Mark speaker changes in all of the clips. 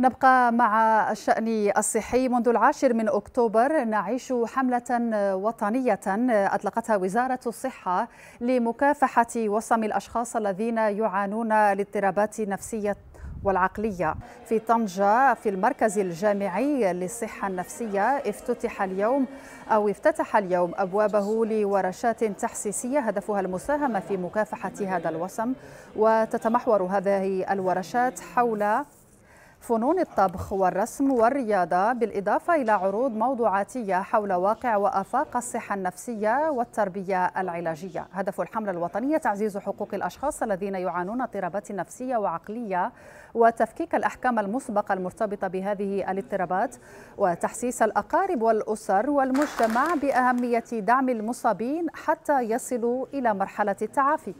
Speaker 1: نبقى مع الشأن الصحي منذ العاشر من أكتوبر نعيش حملة وطنية أطلقتها وزارة الصحة لمكافحة وصم الأشخاص الذين يعانون لاضطرابات نفسية والعقلية في طنجة في المركز الجامعي للصحة النفسية افتتح اليوم أو افتتح اليوم أبوابه لورشات تحسيسية هدفها المساهمة في مكافحة هذا الوصم وتتمحور هذه الورشات حول فنون الطبخ والرسم والرياضة بالإضافة إلى عروض موضوعاتية حول واقع وآفاق الصحة النفسية والتربية العلاجية هدف الحملة الوطنية تعزيز حقوق الأشخاص الذين يعانون اضطرابات نفسية وعقلية وتفكيك الأحكام المسبقة المرتبطة بهذه الاضطرابات وتحسيس الأقارب والأسر والمجتمع بأهمية دعم المصابين حتى يصلوا إلى مرحلة التعافي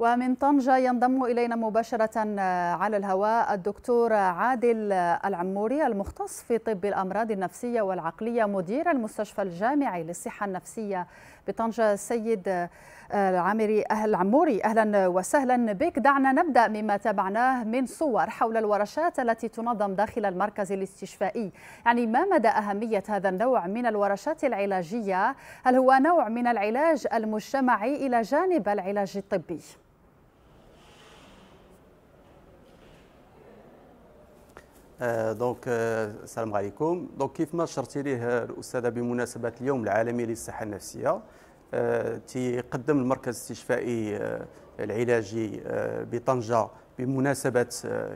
Speaker 1: ومن طنجة ينضم إلينا مباشرة آه، على الهواء الدكتور عادل آه، العموري المختص في طب الأمراض النفسية والعقلية مدير المستشفى الجامعي للصحة النفسية بطنجة السيد العامري آه، أهل العموري أهلا وسهلا بك دعنا نبدأ مما تابعناه من صور حول الورشات التي تنظم داخل المركز الاستشفائي يعني ما مدى أهمية هذا النوع من الورشات العلاجية هل هو نوع من العلاج المجتمعي إلى جانب العلاج الطبي؟
Speaker 2: آه، دونك آه، السلام عليكم دونك كيف ما شرتي ليه الاستاذه بمناسبه اليوم العالمي للصحه النفسيه آه، تيقدم المركز الاستشفائي العلاجي بطنجه بمناسبه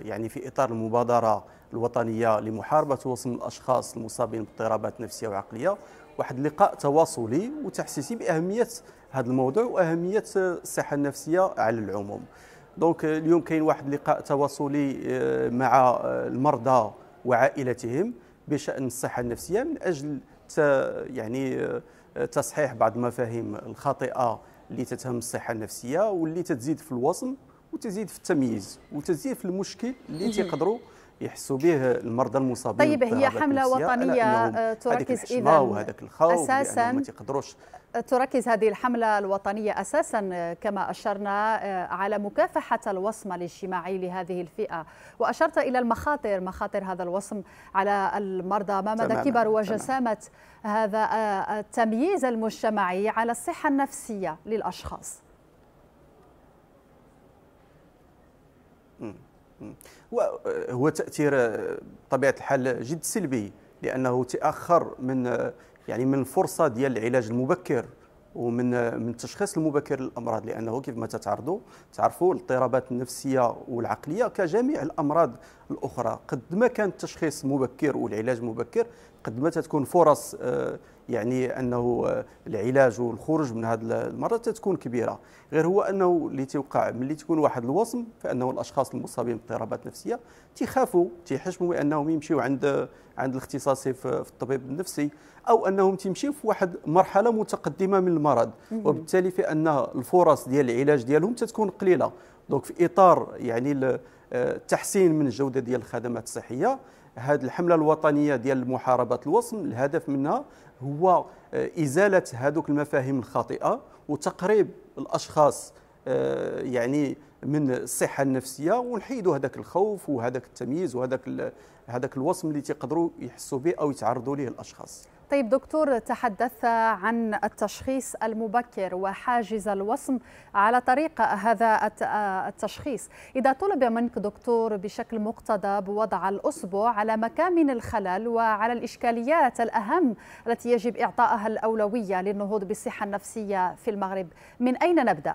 Speaker 2: يعني في اطار المبادره الوطنيه لمحاربه وصم الاشخاص المصابين باضطرابات نفسيه وعقليه واحد اللقاء تواصلي وتحسيسي باهميه هذا الموضوع واهميه الصحه النفسيه على العموم دونك اليوم كاين واحد اللقاء تواصلي آه، مع آه، المرضى وعائلتهم بشان الصحه النفسيه من اجل يعني آه، تصحيح بعض المفاهيم الخاطئه اللي تتهم الصحه النفسيه واللي تزيد في الوصم وتزيد في التمييز وتزيد في المشكل اللي تيقدروا يحسوا به المرضى المصابين طيب هي حمله وطنيه آه، تركز اذا وهذاك الخوف اساسا ما
Speaker 1: آه، تركز هذه الحمله الوطنيه اساسا آه، كما اشرنا على مكافحه الوصمه الاجتماعي لهذه الفئه واشرت الى المخاطر مخاطر هذا الوصم على المرضى ما مدى كبر وجسامه هذا التمييز المجتمعي على الصحه النفسيه للاشخاص.
Speaker 2: م. هو تاثير بطبيعه آه، الحال جد سلبي لانه تاخر من آه، يعني من الفرصه ديال العلاج المبكر ومن آه، من التشخيص المبكر للامراض لانه كيف ما تتعرضوا تعرفوا الاضطرابات النفسيه والعقليه كجميع الامراض الاخرى قد ما كان التشخيص مبكر والعلاج مبكر قد ما تتكون فرص آه، يعني انه آه، العلاج والخروج من هذه المرض تتكون كبيره غير هو انه اللي تيوقع ملي تكون واحد الوصم فانه الاشخاص المصابين باضطرابات نفسيه تيخافوا تيحشموا بانهم يمشيوا عند عند الاختصاصي في الطبيب النفسي او انهم تيمشيو في واحد مرحله متقدمه من المرض وبالتالي فان الفرص ديال العلاج ديالهم تتكون قليله دونك في اطار يعني التحسين آه، من الجوده ديال الخدمات الصحيه هذه الحمله الوطنيه ديال محاربه الوصم الهدف منها هو آه، ازاله هذوك المفاهيم الخاطئه وتقريب الاشخاص آه، يعني من الصحه النفسيه ونحيدوا هذاك الخوف وهذاك التمييز وهذاك هذاك الوصم اللي تيقدروا يحسوا به او يتعرضوا ليه الاشخاص
Speaker 1: طيب دكتور تحدثت عن التشخيص المبكر وحاجز الوصم على طريق هذا التشخيص إذا طلب منك دكتور بشكل مقتضب وضع الأصبع على مكامن الخلل وعلى الإشكاليات الأهم التي يجب إعطائها الأولوية للنهوض بالصحة النفسية في المغرب من أين نبدأ؟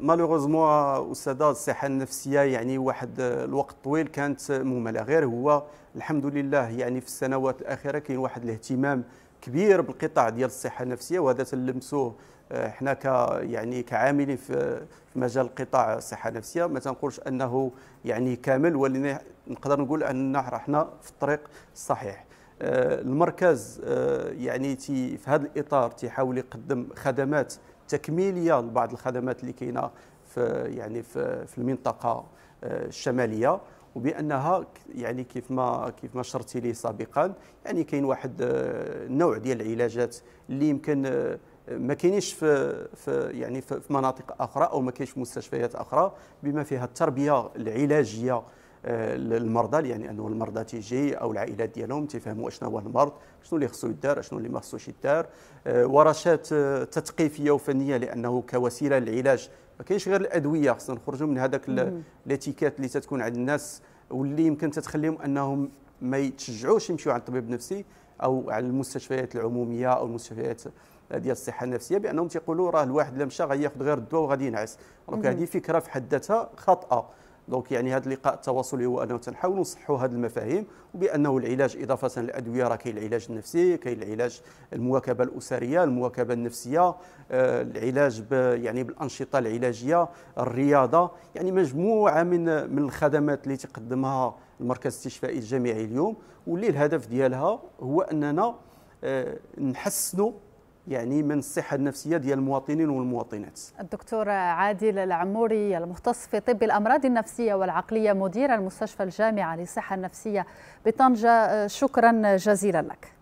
Speaker 2: مالوغوزمون استاذه الصحه النفسيه يعني واحد آه، الوقت طويل كانت مهمله غير هو الحمد لله يعني في السنوات الاخيره كاين واحد الاهتمام كبير بالقطاع ديال الصحه النفسيه وهذا تلمسوه احنا آه، ك يعني كعاملين في مجال قطاع الصحه النفسيه ما تنقولش انه يعني كامل ولكن نقدر نقول ان رحنا في الطريق الصحيح آه، المركز يعني في هذا الاطار تيحاول يقدم خدمات تكميليه لبعض الخدمات اللي كاينه في يعني في, في المنطقه آه، الشماليه وبانها يعني كيف ما كيف ما شرتي لي سابقا يعني كاين واحد النوع آه، ديال العلاجات اللي يمكن آه، ما كاينينش في, في يعني في مناطق اخرى او ما كاينش في مستشفيات اخرى بما فيها التربيه العلاجيه للمرضى آه، يعني انه المرضى تيجي او العائلات ديالهم تيفهموا اشنو هو المرض شنو اللي خصو يدار شنو اللي ما خصوش يدار آه، ورشات آه، تثقيفيه وفنيه لانه كوسيله للعلاج ما كاينش غير الادويه خصنا نخرجوا من هذاك الاتيكات اللي تتكون عند الناس واللي يمكن تتخليهم انهم ما يتشجعوش يمشيو عند الطبيب النفسي او على المستشفيات العموميه او المستشفيات ديال الصحه النفسيه بانهم تيقولوا راه الواحد لا مشى غياخذ غير الدواء وغادي ينعس دونك هذه فكره في حد ذاتها خاطئه دونك يعني هذا اللقاء التواصلي هو انه تنحاولوا نصحوا هذه المفاهيم وبانه العلاج اضافه للادويه راه كاين العلاج النفسي كاين العلاج المواكبه الاسريه المواكبه النفسيه آه، العلاج يعني بالانشطه العلاجيه الرياضه يعني مجموعه من من الخدمات اللي تقدمها المركز الاستشفائي الجامعي اليوم واللي الهدف ديالها هو اننا آه، نحسنوا يعني من الصحه النفسيه ديال المواطنين والمواطنات.
Speaker 1: الدكتور عادل العموري المختص في طب الامراض النفسيه والعقليه مدير المستشفى الجامعه للصحه النفسيه بطنجه شكرا جزيلا لك.